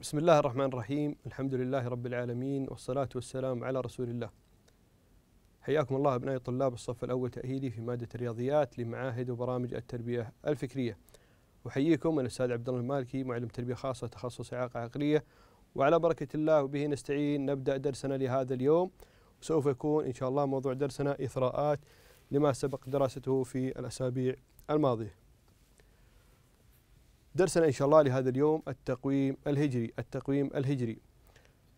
بسم الله الرحمن الرحيم الحمد لله رب العالمين والصلاة والسلام على رسول الله حياكم الله أبنائي طلاب الصف الأول تأهيلي في مادة الرياضيات لمعاهد وبرامج التربية الفكرية أحييكم أنا الأستاذ عبد الله المالكي معلم تربية خاصة تخصص إعاقة عقلية وعلى بركة الله وبه نستعين نبدأ درسنا لهذا اليوم وسوف يكون إن شاء الله موضوع درسنا إثراءات لما سبق دراسته في الأسابيع الماضية درسنا إن شاء الله لهذا اليوم التقويم الهجري التقويم الهجري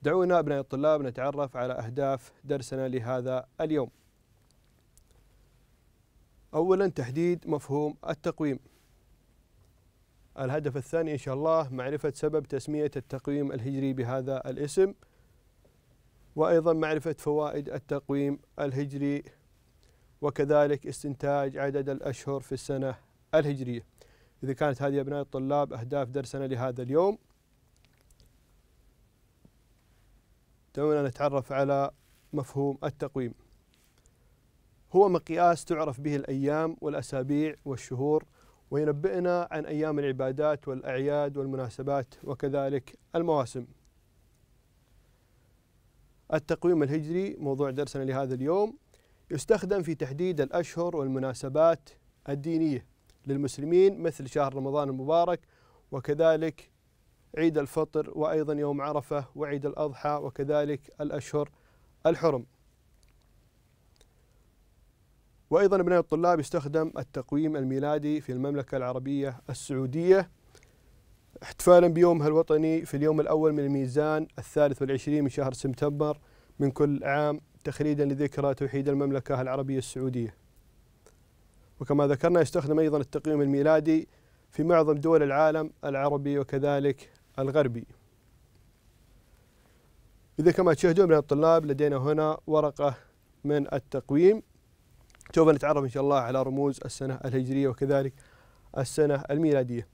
دعونا أبناء الطلاب نتعرف على أهداف درسنا لهذا اليوم أولا تحديد مفهوم التقويم الهدف الثاني إن شاء الله معرفة سبب تسمية التقويم الهجري بهذا الاسم وأيضا معرفة فوائد التقويم الهجري وكذلك استنتاج عدد الأشهر في السنة الهجرية إذا كانت هذه أبناء الطلاب أهداف درسنا لهذا اليوم دعونا نتعرف على مفهوم التقويم هو مقياس تعرف به الأيام والأسابيع والشهور وينبئنا عن أيام العبادات والأعياد والمناسبات وكذلك المواسم التقويم الهجري موضوع درسنا لهذا اليوم يستخدم في تحديد الأشهر والمناسبات الدينية للمسلمين مثل شهر رمضان المبارك وكذلك عيد الفطر وأيضا يوم عرفة وعيد الأضحى وكذلك الأشهر الحرم وأيضا أبناء الطلاب يستخدم التقويم الميلادي في المملكة العربية السعودية احتفالا بيومها الوطني في اليوم الأول من الميزان الثالث والعشرين من شهر سبتمبر من كل عام تخليدا لذكرى توحيد المملكة العربية السعودية وكما ذكرنا يستخدم أيضا التقويم الميلادي في معظم دول العالم العربي وكذلك الغربي إذا كما تشاهدون من الطلاب لدينا هنا ورقة من التقويم سوف نتعرف إن شاء الله على رموز السنة الهجرية وكذلك السنة الميلادية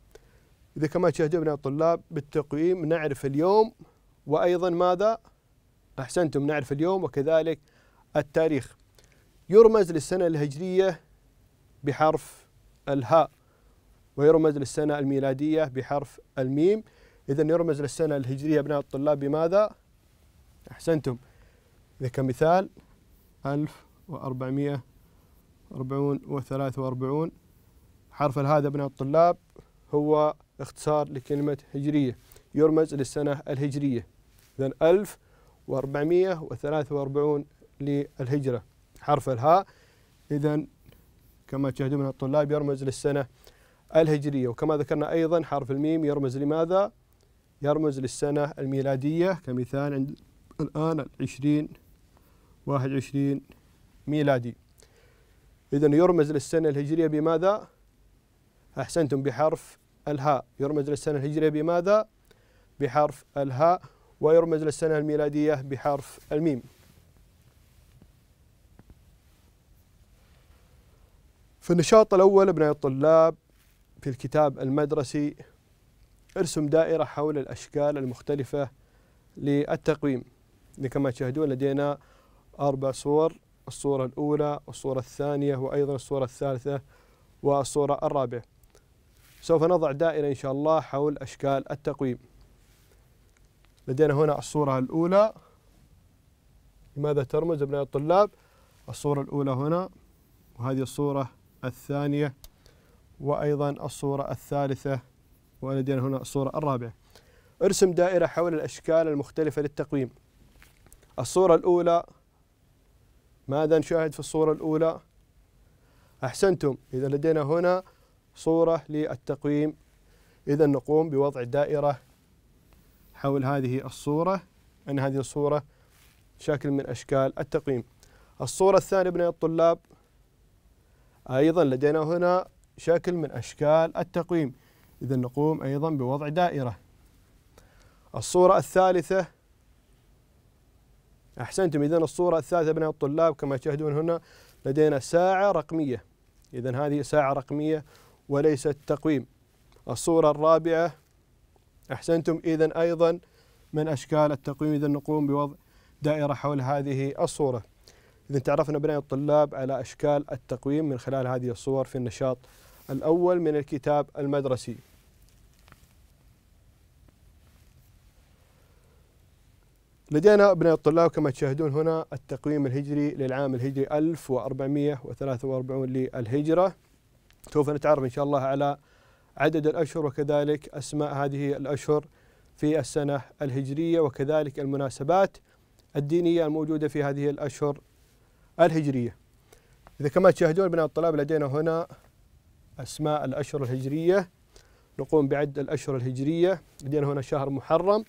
إذا كما تشاهدون من الطلاب بالتقويم نعرف اليوم وأيضا ماذا أحسنتم نعرف اليوم وكذلك التاريخ يرمز للسنة الهجرية بحرف الهاء ويرمز للسنة الميلادية بحرف الميم إذا يرمز للسنة الهجرية أبناء الطلاب بماذا؟ أحسنتم إذا كمثال 1443 حرف الهذا أبناء الطلاب هو اختصار لكلمة هجرية يرمز للسنة الهجرية إذا 1443 للهجرة حرف الهاء إذا كما تشاهدون الطلاب يرمز للسنة الهجرية وكما ذكرنا أيضا حرف الميم يرمز لماذا؟ يرمز للسنة الميلادية كمثال عند الآن العشرين واحد عشرين ميلادي إذا يرمز للسنة الهجرية بماذا؟ أحسنتم بحرف الهاء يرمز للسنة الهجرية بماذا؟ بحرف الهاء ويرمز للسنة الميلادية بحرف الميم في النشاط الأول أبناء الطلاب في الكتاب المدرسي ارسم دائرة حول الأشكال المختلفة للتقويم كما تشاهدون لدينا أربع صور الصورة الأولى والصورة الثانية وأيضا الصورة الثالثة والصورة الرابعة سوف نضع دائرة إن شاء الله حول أشكال التقويم لدينا هنا الصورة الأولى لماذا ترمز أبناء الطلاب الصورة الأولى هنا وهذه الصورة الثانية وأيضا الصورة الثالثة ولدينا هنا الصورة الرابعة ارسم دائرة حول الأشكال المختلفة للتقويم الصورة الأولى ماذا نشاهد في الصورة الأولى؟ أحسنتم إذا لدينا هنا صورة للتقويم إذا نقوم بوضع دائرة حول هذه الصورة أن هذه الصورة شكل من أشكال التقويم الصورة الثانية بني الطلاب أيضا لدينا هنا شكل من أشكال التقويم إذا نقوم أيضا بوضع دائرة الصورة الثالثة أحسنتم إذا الصورة الثالثة أبناء الطلاب كما تشاهدون هنا لدينا ساعة رقمية إذا هذه ساعة رقمية وليست تقويم الصورة الرابعة أحسنتم إذا أيضا من أشكال التقويم إذا نقوم بوضع دائرة حول هذه الصورة إذا تعرفنا بناء الطلاب على أشكال التقويم من خلال هذه الصور في النشاط الأول من الكتاب المدرسي لدينا أبناء الطلاب كما تشاهدون هنا التقويم الهجري للعام الهجري 1443 للهجرة سوف نتعرف إن شاء الله على عدد الأشهر وكذلك أسماء هذه الأشهر في السنة الهجرية وكذلك المناسبات الدينية الموجودة في هذه الأشهر الهجرية إذا كما تشاهدون بناء الطلاب لدينا هنا أسماء الأشهر الهجرية نقوم بعد الأشهر الهجرية لدينا هنا شهر محرم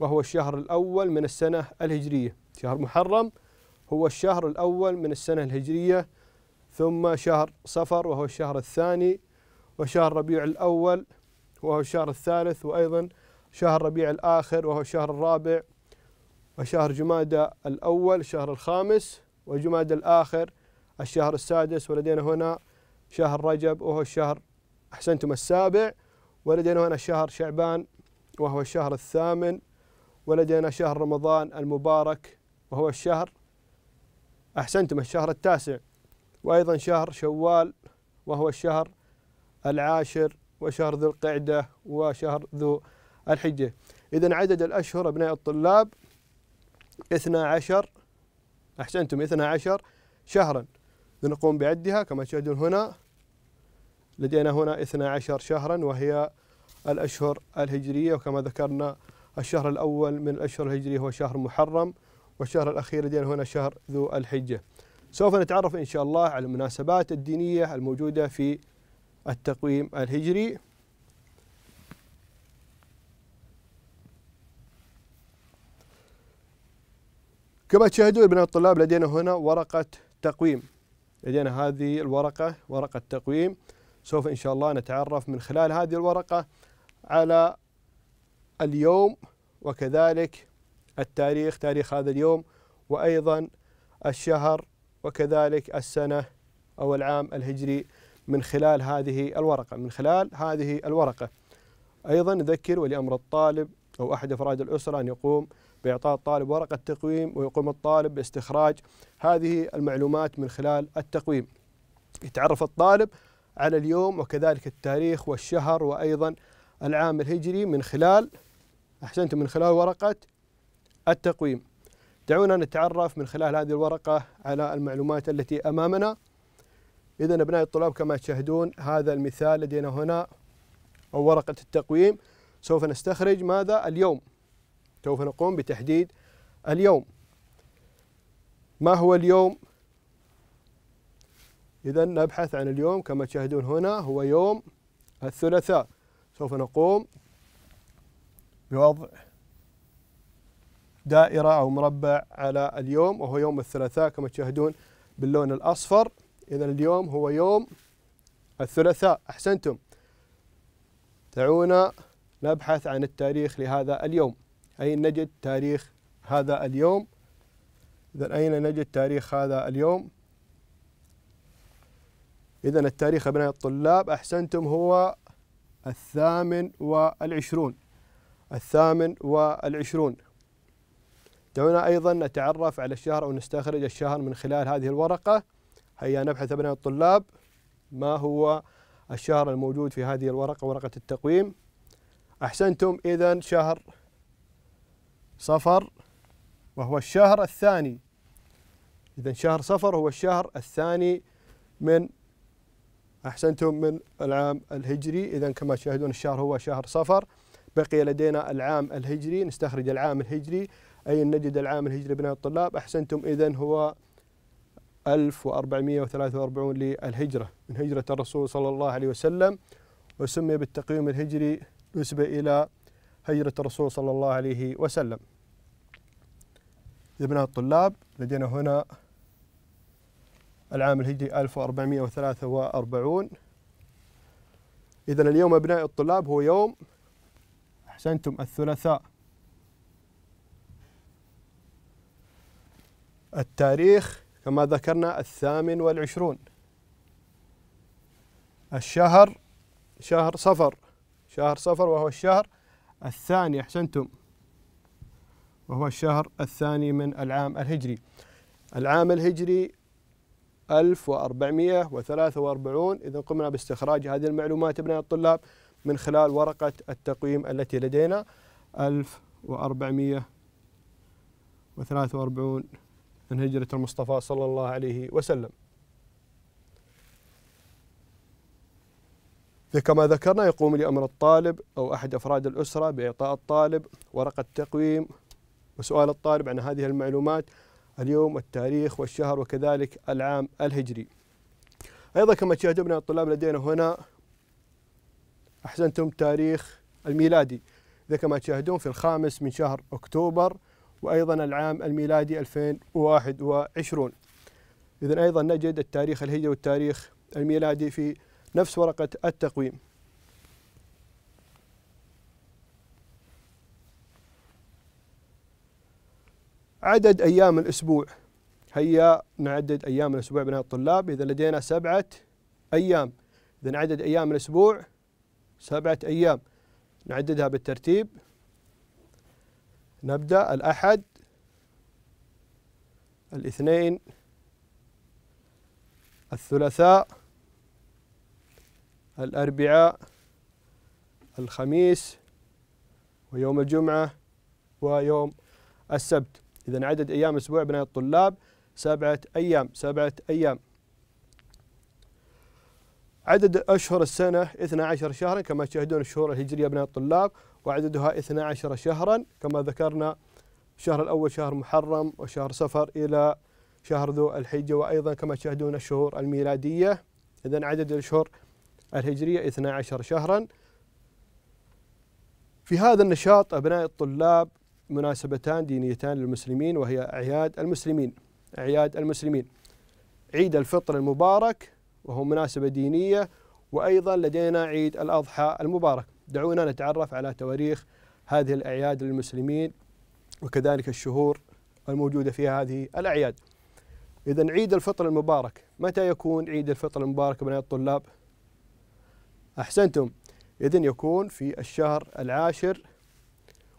وهو الشهر الأول من السنة الهجرية شهر محرم هو الشهر الأول من السنة الهجرية ثم شهر صفر وهو الشهر الثاني وشهر ربيع الأول وهو الشهر الثالث وأيضا شهر ربيع الآخر وهو الشهر الرابع وشهر جمادة الأول الشهر الخامس وجماد الآخر الشهر السادس ولدينا هنا شهر رجب وهو الشهر أحسنتم السابع ولدينا هنا شهر شعبان وهو الشهر الثامن ولدينا شهر رمضان المبارك وهو الشهر أحسنتم الشهر التاسع وأيضا شهر شوال وهو الشهر العاشر وشهر ذو القعدة وشهر ذو الحجة إذا عدد الأشهر أبناء الطلاب 12 أحسنتم 12 شهرا لنقوم بعدها كما تشاهدون هنا لدينا هنا 12 شهرا وهي الأشهر الهجرية وكما ذكرنا الشهر الأول من الأشهر الهجرية هو شهر محرم والشهر الأخير لدينا هنا شهر ذو الحجة سوف نتعرف إن شاء الله على المناسبات الدينية الموجودة في التقويم الهجري كما تشاهدون أبناء الطلاب لدينا هنا ورقة تقويم لدينا هذه الورقة ورقة تقويم سوف إن شاء الله نتعرف من خلال هذه الورقة على اليوم وكذلك التاريخ تاريخ هذا اليوم وأيضا الشهر وكذلك السنة أو العام الهجري من خلال هذه الورقة من خلال هذه الورقة أيضا نذكر ولأمر الطالب أو أحد أفراد الأسرة أن يقوم بإعطاء الطالب ورقة تقويم ويقوم الطالب باستخراج هذه المعلومات من خلال التقويم يتعرف الطالب على اليوم وكذلك التاريخ والشهر وأيضا العام الهجري من خلال أحسنتم من خلال ورقة التقويم دعونا نتعرف من خلال هذه الورقة على المعلومات التي أمامنا إذا أبناء الطلاب كما تشاهدون هذا المثال لدينا هنا أو ورقة التقويم سوف نستخرج ماذا اليوم سوف نقوم بتحديد اليوم ما هو اليوم؟ إذا نبحث عن اليوم كما تشاهدون هنا هو يوم الثلاثاء سوف نقوم بوضع دائرة أو مربع على اليوم وهو يوم الثلاثاء كما تشاهدون باللون الأصفر إذا اليوم هو يوم الثلاثاء أحسنتم دعونا نبحث عن التاريخ لهذا اليوم أين نجد تاريخ هذا اليوم إذا أين نجد تاريخ هذا اليوم إذا التاريخ أبناء الطلاب أحسنتم هو الثامن والعشرون الثامن والعشرون دعونا أيضا نتعرف على الشهر أو نستخرج الشهر من خلال هذه الورقة هيا نبحث أبناء الطلاب ما هو الشهر الموجود في هذه الورقة ورقة التقويم أحسنتم إذا شهر صفر وهو الشهر الثاني إذا شهر صفر هو الشهر الثاني من أحسنتم من العام الهجري إذا كما تشاهدون الشهر هو شهر صفر بقي لدينا العام الهجري نستخرج العام الهجري أي نجد العام الهجري بناء الطلاب أحسنتم إذا هو 1443 للهجرة من هجرة الرسول صلى الله عليه وسلم وسمي بالتقويم الهجري نسبة إلى هجرة الرسول صلى الله عليه وسلم يا أبناء الطلاب لدينا هنا العام الهجري 1443 إذا اليوم أبناء الطلاب هو يوم أحسنتم الثلاثاء التاريخ كما ذكرنا الثامن والعشرون الشهر شهر صفر شهر صفر وهو الشهر الثاني أحسنتم وهو الشهر الثاني من العام الهجري العام الهجري 1443 إذا قمنا باستخراج هذه المعلومات أبناء الطلاب من خلال ورقة التقويم التي لدينا 1443 من هجرة المصطفى صلى الله عليه وسلم كما ذكرنا يقوم لأمر الطالب أو أحد أفراد الأسرة بإعطاء الطالب ورقة تقويم وسؤال الطالب عن هذه المعلومات اليوم والتاريخ والشهر وكذلك العام الهجري أيضا كما تشاهدون الطلاب لدينا هنا أحسنتم تاريخ الميلادي إذا كما تشاهدون في الخامس من شهر أكتوبر وأيضا العام الميلادي 2021 إذا أيضا نجد التاريخ الهجري والتاريخ الميلادي في نفس ورقة التقويم عدد أيام الأسبوع هيا نعدد أيام الأسبوع بين الطلاب إذا لدينا سبعة أيام إذا عدد أيام الأسبوع سبعة أيام نعددها بالترتيب نبدأ الأحد الاثنين الثلاثاء الأربعاء الخميس ويوم الجمعة ويوم السبت إذا عدد أيام أسبوع بناء الطلاب سبعة أيام سبعة أيام عدد أشهر السنة 12 شهرا كما تشاهدون الشهور الهجرية بناء الطلاب وعددها 12 شهرا كما ذكرنا الشهر الأول شهر محرم وشهر صفر إلى شهر ذو الحجة وأيضا كما تشاهدون الشهور الميلادية إذا عدد الشهور الهجرية 12 شهرا في هذا النشاط أبناء الطلاب مناسبتان دينيتان للمسلمين وهي أعياد المسلمين أعياد المسلمين عيد الفطر المبارك وهو مناسبة دينية وأيضا لدينا عيد الأضحى المبارك دعونا نتعرف على تواريخ هذه الأعياد للمسلمين وكذلك الشهور الموجودة في هذه الأعياد إذا عيد الفطر المبارك متى يكون عيد الفطر المبارك بين الطلاب أحسنتم إذا يكون في الشهر العاشر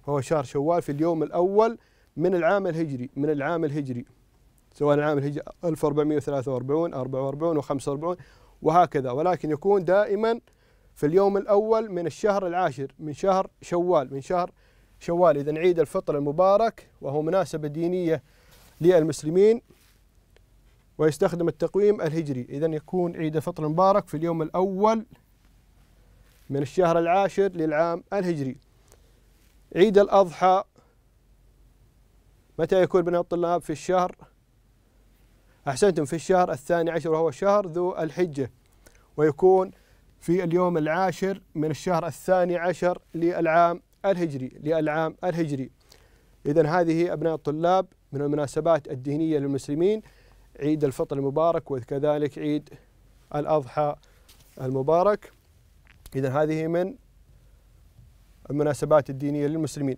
وهو شهر شوال في اليوم الأول من العام الهجري من العام الهجري سواء العام الهجري 1443 44 و45 وهكذا ولكن يكون دائما في اليوم الأول من الشهر العاشر من شهر شوال من شهر شوال إذا عيد الفطر المبارك وهو مناسبة دينية للمسلمين ويستخدم التقويم الهجري إذا يكون عيد الفطر المبارك في اليوم الأول من الشهر العاشر للعام الهجري عيد الأضحى متى يكون بين الطلاب في الشهر أحسنتم في الشهر الثاني عشر وهو شهر ذو الحجة ويكون في اليوم العاشر من الشهر الثاني عشر للعام الهجري للعام الهجري إذا هذه أبناء الطلاب من المناسبات الدينية للمسلمين عيد الفطر المبارك وكذلك عيد الأضحى المبارك إذا هذه من المناسبات الدينية للمسلمين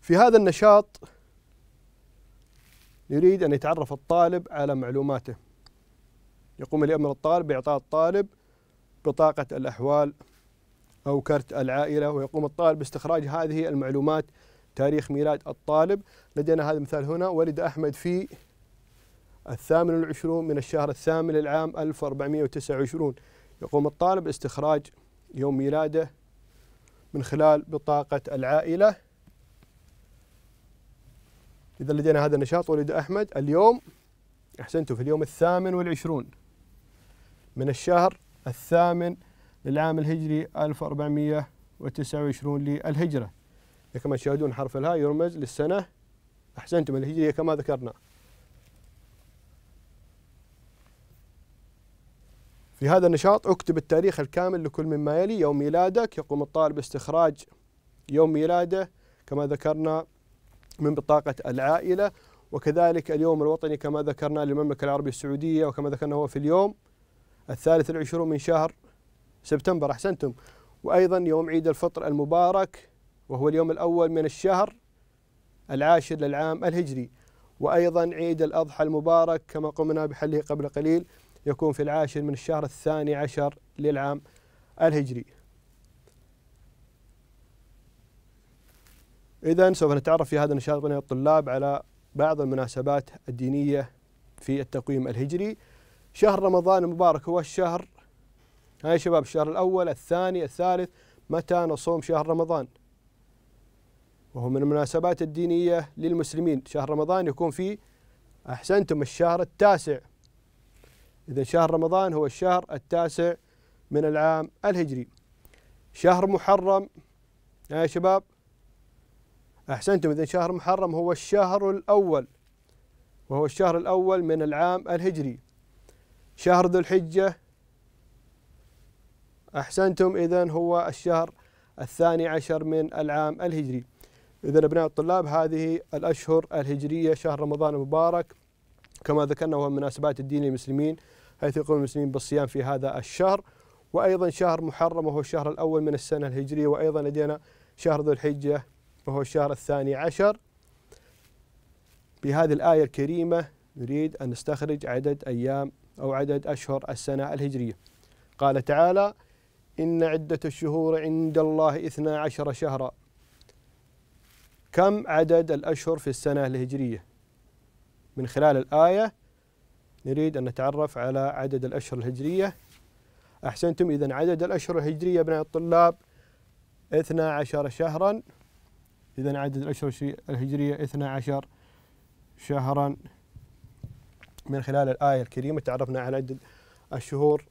في هذا النشاط يريد أن يتعرف الطالب على معلوماته يقوم الأمر الطالب بإعطاء الطالب بطاقة الأحوال أو كرت العائلة ويقوم الطالب باستخراج هذه المعلومات تاريخ ميلاد الطالب لدينا هذا المثال هنا ولد أحمد في الثامن والعشرون من الشهر الثامن للعام 1429 يقوم الطالب باستخراج يوم ميلاده من خلال بطاقة العائلة إذا لدينا هذا النشاط ولد أحمد اليوم أحسنتم في اليوم الثامن والعشرون من الشهر الثامن للعام الهجري 1429 للهجرة كما تشاهدون حرف الهاء يرمز للسنة أحسنتم الهجرية كما ذكرنا في هذا النشاط اكتب التاريخ الكامل لكل مما يلي يوم ميلادك يقوم الطالب باستخراج يوم ميلاده كما ذكرنا من بطاقة العائلة وكذلك اليوم الوطني كما ذكرنا للمملكة العربية السعودية وكما ذكرنا هو في اليوم الثالث العشرون من شهر سبتمبر أحسنتم وأيضا يوم عيد الفطر المبارك وهو اليوم الأول من الشهر العاشر للعام الهجري وأيضا عيد الأضحى المبارك كما قمنا بحله قبل قليل يكون في العاشر من الشهر الثاني عشر للعام الهجري إذا سوف نتعرف في هذا النشاط بين الطلاب على بعض المناسبات الدينية في التقويم الهجري شهر رمضان المبارك هو الشهر هاي شباب الشهر الأول الثاني الثالث متى نصوم شهر رمضان وهو من المناسبات الدينية للمسلمين شهر رمضان يكون في أحسنتم الشهر التاسع إذا شهر رمضان هو الشهر التاسع من العام الهجري شهر محرم يا شباب أحسنتم إذا شهر محرم هو الشهر الأول وهو الشهر الأول من العام الهجري شهر ذو الحجة أحسنتم إذا هو الشهر الثاني عشر من العام الهجري إذا أبناء الطلاب هذه الأشهر الهجرية شهر رمضان المبارك كما ذكرنا هو من مناسبات الدين للمسلمين حيث يقوم المسلمين بالصيام في هذا الشهر وأيضا شهر محرم وهو الشهر الأول من السنة الهجرية وأيضا لدينا شهر ذو الحجة وهو الشهر الثاني عشر بهذه الآية الكريمة نريد أن نستخرج عدد أيام أو عدد أشهر السنة الهجرية قال تعالى إن عدة الشهور عند الله إثنا عشر شهرا كم عدد الأشهر في السنة الهجرية من خلال الآية نريد أن نتعرف على عدد الأشهر الهجرية أحسنتم إذا عدد الأشهر الهجرية بين الطلاب 12 شهرا إذا عدد الأشهر الهجرية 12 شهرا من خلال الآية الكريمة تعرفنا على عدد الشهور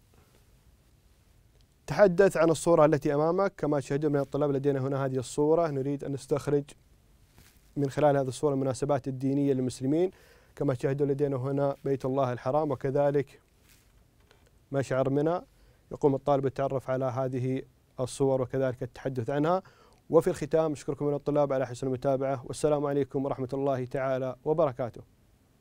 تحدث عن الصورة التي أمامك كما تشاهدون من الطلاب لدينا هنا هذه الصورة نريد أن نستخرج من خلال هذه الصورة المناسبات الدينية للمسلمين كما تشاهدون لدينا هنا بيت الله الحرام وكذلك مشعر منى يقوم الطالب بالتعرف على هذه الصور وكذلك التحدث عنها وفي الختام أشكركم من الطلاب على حسن المتابعة والسلام عليكم ورحمة الله تعالى وبركاته